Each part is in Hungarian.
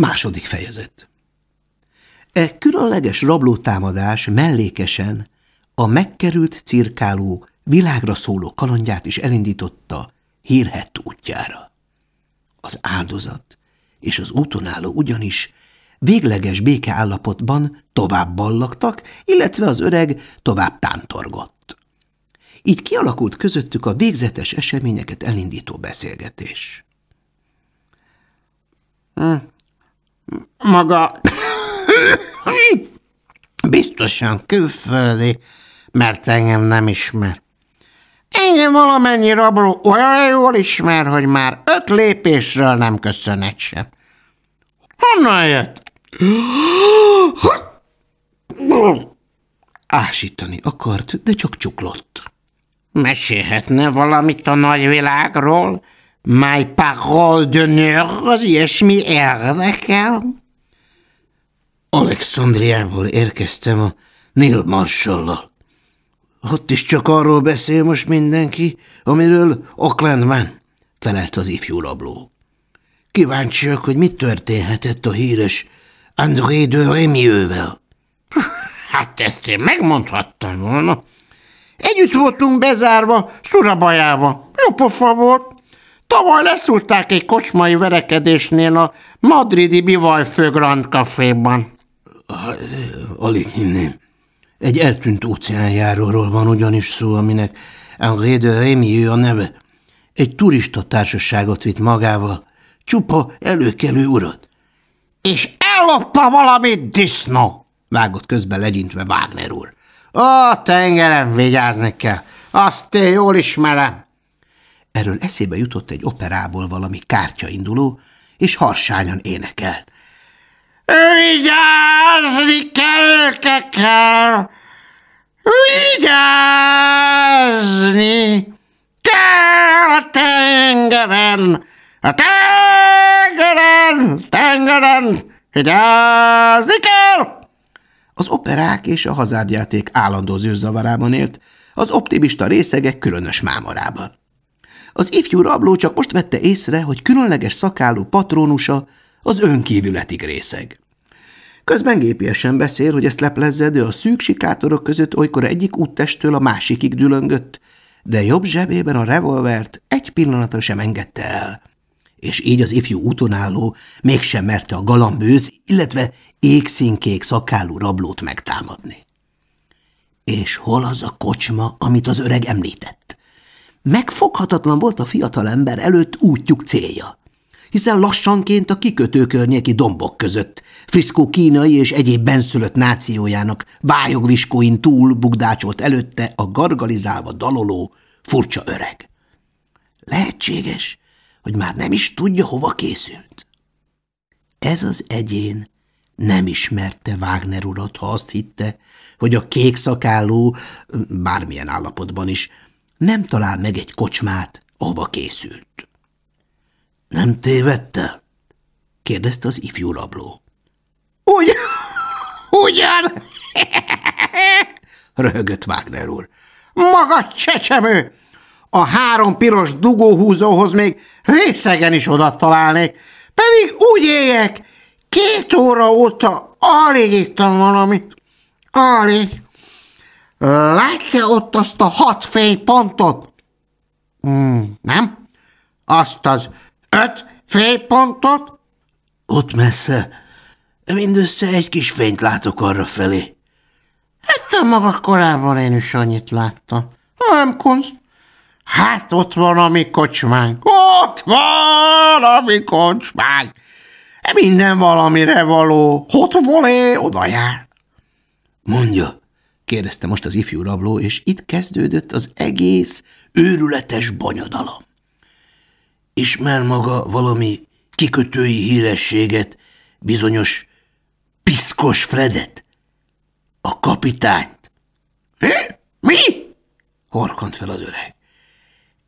Második fejezet E különleges rablótámadás mellékesen a megkerült cirkáló világra szóló kalandját is elindította hírhett útjára. Az áldozat és az úton álló ugyanis végleges békeállapotban tovább ballaktak, illetve az öreg tovább tántorgott. Így kialakult közöttük a végzetes eseményeket elindító beszélgetés. Hm maga biztosan külföldi, mert engem nem ismer. Engem valamennyi rabló olyan jól ismer, hogy már öt lépésről nem köszönet sem. Honnan jött? Ásítani akart, de csak csuklott. Mesélhetne valamit a nagyvilágról? My parole d'honneur, az ilyesmi érdekel? Alexandriából érkeztem a Neil Marshallal. Ott is csak arról beszél most mindenki, amiről van, felelt az ifjú rabló. Kíváncsiak, hogy mit történhetett a híres André de Rémiővel. Hát ezt én megmondhattam volna. Együtt voltunk bezárva, Szurabajába. Jó pofa volt. Tavaly leszúrták egy kocsmai verekedésnél a madridi Bivalfő Grand Caféban. Alig hinném. Egy eltűnt óceánjáróról van ugyanis szó, aminek Henri de rémiő a neve. Egy turista társaságot vitt magával, csupa előkelő urat. És ellopta valamit disznó, vágott közbe legyintve Wagner úr. A tengeren vigyázni kell, azt én jól ismerem. Erről eszébe jutott egy operából valami kártyainduló, és harsányan énekelt. Vigyázni kell, vigyázni kell a tengeren, a tengeren, tengeren, vigyázni kell! Az operák és a hazárdjáték állandó zűrzavarában élt, az optimista részegek különös mámorában. Az ifjú rabló csak most vette észre, hogy különleges szakálú patrónusa az önkívületig részeg. Közben gépiesen beszél, hogy ezt leplezze, de a szűk sikátorok között olykor egyik úttestől a másikig dülöngött, de jobb zsebében a revolvert egy pillanatra sem engedte el. És így az ifjú útonálló mégsem merte a galambőz, illetve égszínkék szakálú rablót megtámadni. És hol az a kocsma, amit az öreg említett? Megfoghatatlan volt a fiatal ember előtt útjuk célja, hiszen lassanként a kikötő környéki dombok között, Friszkó kínai és egyéb benszülött nációjának vályogviskóin túl bugdácsolt előtte a gargalizálva daloló, furcsa öreg. Lehetséges, hogy már nem is tudja, hova készült. Ez az egyén nem ismerte Wagner urat, ha azt hitte, hogy a kék szakálló, bármilyen állapotban is, nem talál meg egy kocsmát, ahova készült. – Nem tévedte? – kérdezte az ifjú rabló. – Ugy, ugyan! – röhögött Wagner úr. – Maga csecsemő! A három piros dugóhúzóhoz még részegen is oda találnék, pedig úgy éljek, két óra óta alig ittam valamit. Alig. Látja ott azt a hat fénypontot? Mm, nem? Azt az öt fénypontot? Ott messze. Mindössze egy kis fényt látok arra felé. Hát a maga korában én is annyit láttam. Nem kunst. Hát ott van a mi kocsmánk. Ott van a mi kocsmánk. E minden valamire való. Hot volé oda jár. Mondja, kérdezte most az ifjú rabló, és itt kezdődött az egész őrületes bonyodalom. Ismer maga valami kikötői hírességet, bizonyos piszkos Fredet? A kapitányt? Hé? Mi? Horkant fel az öreg.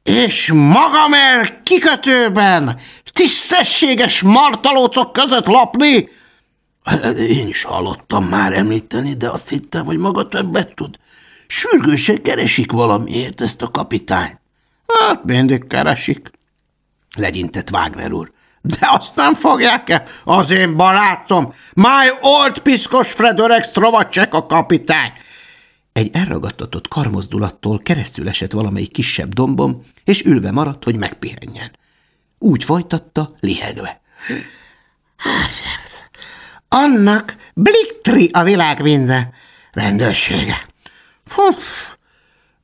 És magam el kikötőben tisztességes martalócok között lapni, én is hallottam már említeni, de azt hittem, hogy maga többet tud. Sürgősen keresik valamiért ezt a kapitányt. Hát mindig keresik, legyintett Wagner úr. De azt nem fogják el, az én barátom, my old piszkos Fredorek Strovacsek a kapitány. Egy elragadtatott karmozdulattól keresztül esett valamelyik kisebb dombom, és ülve maradt, hogy megpihenjen. Úgy folytatta, lihegve. Annak bliktri a világ minden rendőrsége. Puff!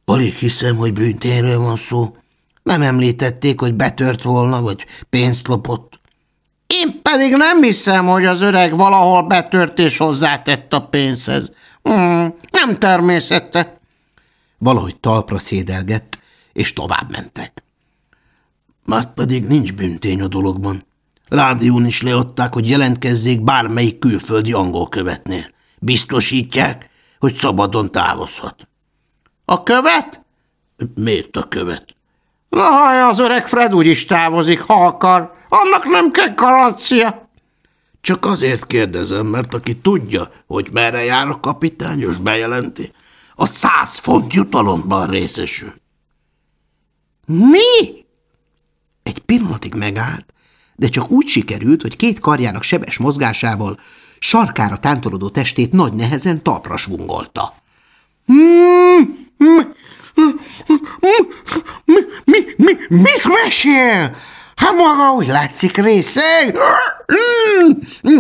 Alig hiszem, hogy büntéről van szó. Nem említették, hogy betört volna, vagy pénzt lopott. Én pedig nem hiszem, hogy az öreg valahol betört és hozzátett a pénzhez. Hmm, nem természette. Valahogy talpra szédelgett, és tovább mentek. Már pedig nincs büntény a dologban, Rádión is leadták, hogy jelentkezzék bármelyik külföldi angol követnél. Biztosítják, hogy szabadon távozhat. A követ? Miért a követ? Na, ha az öreg Fred úgy is távozik, ha akar, annak nem kell garancia. Csak azért kérdezem, mert aki tudja, hogy merre jár a kapitány, és bejelenti, a száz font jutalomban részesül. Mi? Egy pillanatig megállt, de csak úgy sikerült, hogy két karjának sebes mozgásával sarkára tántorodó testét nagy nehezen talpra svungolta. Hmm, – hmm, hmm, Mit mesél? Ha hát maga úgy látszik részeg.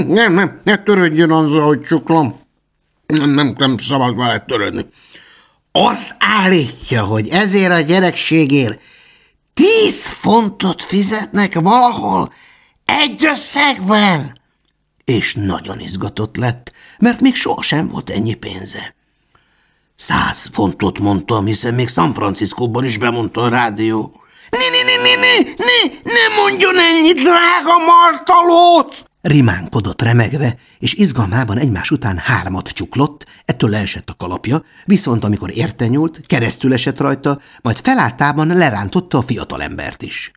Nem, nem, ne törődjön azzal, hogy csuklom. Nem, nem, nem szabad vele törődni. Azt állítja, hogy ezért a gyerekségért tíz fontot fizetnek valahol egy összegben! És nagyon izgatott lett, mert még sohasem volt ennyi pénze. Száz fontot mondtam, hiszen még San Franciscóban is bemondta a rádió. Ne, ne, ne, ne, ne, ne, ne mondjon ennyit, drága martalóc! Rimánkodott remegve, és izgalmában egymás után hármat csuklott, ettől leesett a kalapja, viszont amikor érte nyúlt, keresztül esett rajta, majd felálltában lerántotta a fiatalembert is.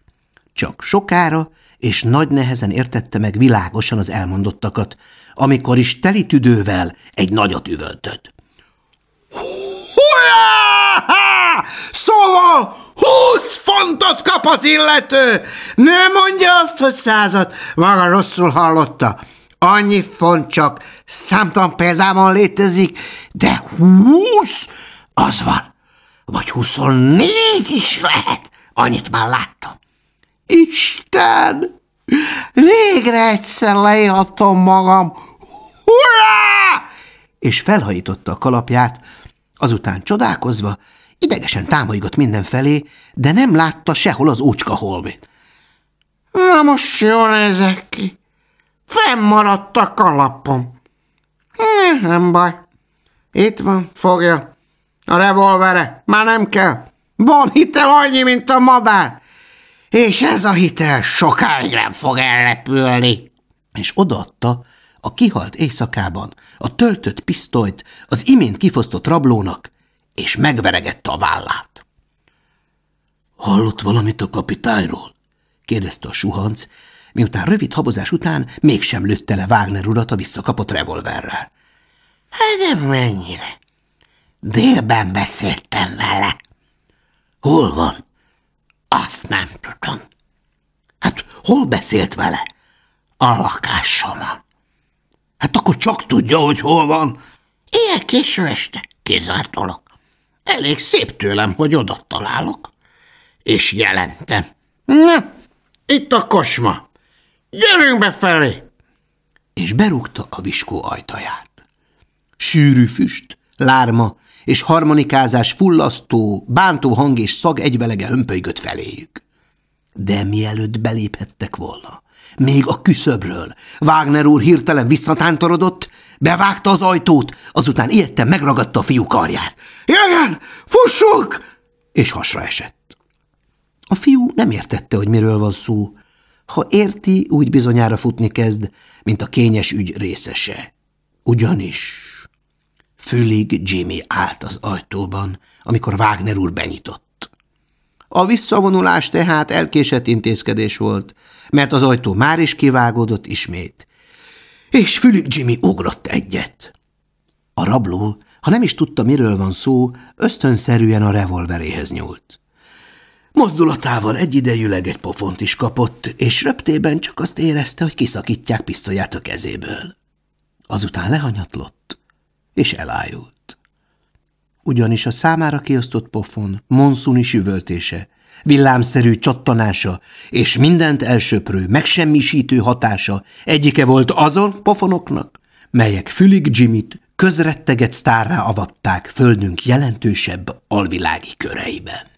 Csak sokára és nagy nehezen értette meg világosan az elmondottakat, amikor is teli tüdővel egy nagyot üvöltött. Hújá! Szóval húsz fontot kap az illető! Ne mondja azt, hogy százat! Maga rosszul hallotta. Annyi font csak számtalan példában létezik, de húsz az van. Vagy huszonnégy is lehet. Annyit már láttam. Isten! Végre egyszer leélhattam magam! Hurrá! És felhajította a kalapját, azután csodálkozva, idegesen támolygott mindenfelé, de nem látta sehol az ócska holmit. Na most jól nézek ki. Fennmaradt a kalapom. nem baj. Itt van, fogja. A revolvere, már nem kell. Van hitel annyi, mint a madár és ez a hitel sokáig nem fog elrepülni. És odaadta a kihalt éjszakában a töltött pisztolyt az imént kifosztott rablónak, és megveregette a vállát. Hallott valamit a kapitányról? kérdezte a suhanc, miután rövid habozás után mégsem lőtte le Wagner urat a visszakapott revolverrel. Hát nem mennyire. Délben beszéltem vele. Hol van? Azt nem tudom. Hát hol beszélt vele? A lakásomon. Hát akkor csak tudja, hogy hol van. Ilyen késő este, kizártalak. Elég szép tőlem, hogy oda találok. És jelentem. Na, itt a kosma. Gyerünk befelé! És berúgta a viskó ajtaját. Sűrű füst lárma és harmonikázás fullasztó, bántó hang és szag egyvelege ömpölygött feléjük. De mielőtt beléphettek volna, még a küszöbről, Wagner úr hirtelen visszatántorodott, bevágta az ajtót, azután érte, megragadta a fiú karját. – Jöjjön! Fussunk! – és hasra esett. A fiú nem értette, hogy miről van szó. Ha érti, úgy bizonyára futni kezd, mint a kényes ügy részese. Ugyanis... Fülig Jimmy állt az ajtóban, amikor Wagner úr benyitott. A visszavonulás tehát elkésett intézkedés volt, mert az ajtó már is kivágódott ismét. És Fülig Jimmy ugrott egyet. A rabló, ha nem is tudta, miről van szó, ösztönszerűen a revolveréhez nyúlt. Mozdulatával egyidejűleg egy pofont is kapott, és röptében csak azt érezte, hogy kiszakítják pisztolyát a kezéből. Azután lehanyatlott, és elájult. Ugyanis a számára kiosztott pofon, monszuni süvöltése, villámszerű csattanása és mindent elsöprő, megsemmisítő hatása egyike volt azon pofonoknak, melyek Fülig Jimit közretteget sztárra avatták földünk jelentősebb alvilági köreiben.